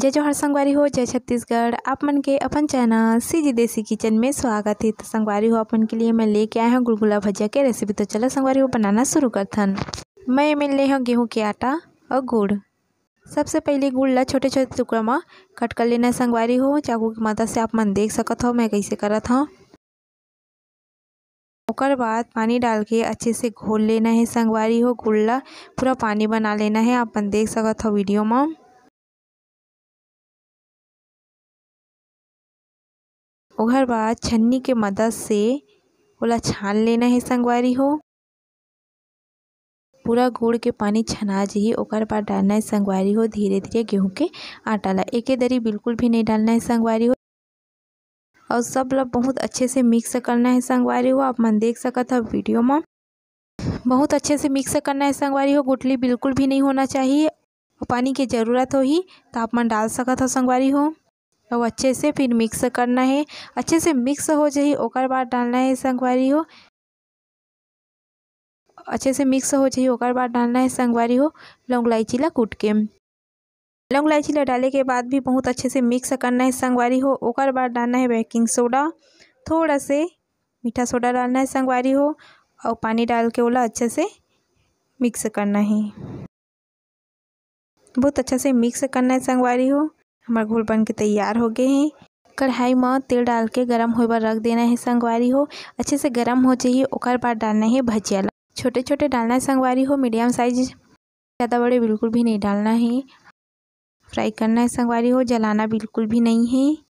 जय जोहर संगवारी हो जय छत्तीसगढ़ आप मन के अपन चैनल सी जी देसी किचन में स्वागत है तो संगवारी हो अपन के लिए मैं लेके आया हूँ गुलगुला भजिया के रेसिपी तो चलो संगवारी हो बनाना शुरू करथन मैं मिल रही हूँ गेहूँ के आटा और गुड़ सबसे पहले गुड़ ला छोटे छोटे टुकड़ा में कट कर लेना संगवारी हो चाकू की मदद से आप मन देख सकत हो मैं कैसे करत था ओकर बाद पानी डाल के अच्छे से घोल लेना है संगवारी हो गुड़ ला पूरा पानी बना लेना है आप मन देख सकत हो वीडियो में ओर बाद छन्नी के मदद से ओला छान लेना है संगवारी हो पूरा गुड़ के पानी छना जी ओकर बाद डालना है संगवारी हो धीरे धीरे गेहूं के आटा ला एक दरी बिल्कुल भी नहीं डालना है संगवारी हो और सब लोग बहुत अच्छे से मिक्स करना है संगवारी हो आप मन देख सकत हो वीडियो में बहुत अच्छे से मिक्स करना है संगवारी हो गुटली बिल्कुल भी नहीं होना चाहिए पानी की ज़रूरत हो ही तो आप मन डाल सकत हो संगवारी हो और तो अच्छे से फिर मिक्स करना है अच्छे से मिक्स हो जाए ओकर बाद डालना है संगवारी हो अच्छे से मिक्स हो जाए ओकर बाद डालना है संगवारी हो लौंग इलायची ला कूट के लौंग इलायची ला डाले के बाद भी बहुत अच्छे से मिक्स करना है संगवारी हो ओकर बाद डालना है बेकिंग सोडा थोड़ा से मीठा सोडा डालना है संगवारी हो और पानी डाल के ओला अच्छे से मिक्स करना है बहुत अच्छे से मिक्स करना है संगवारी हो हमार घोल बन के तैयार हो गए हैं कढ़ाई में तेल डाल के गरम हो बर रख देना है संगवारी हो अच्छे से गरम हो जाइए और बाद डालना है भजिया ला छोटे छोटे डालना है संगवारी हो मीडियम साइज ज़्यादा बड़े बिल्कुल भी नहीं डालना है फ्राई करना है संगवारी हो जलाना बिल्कुल भी नहीं है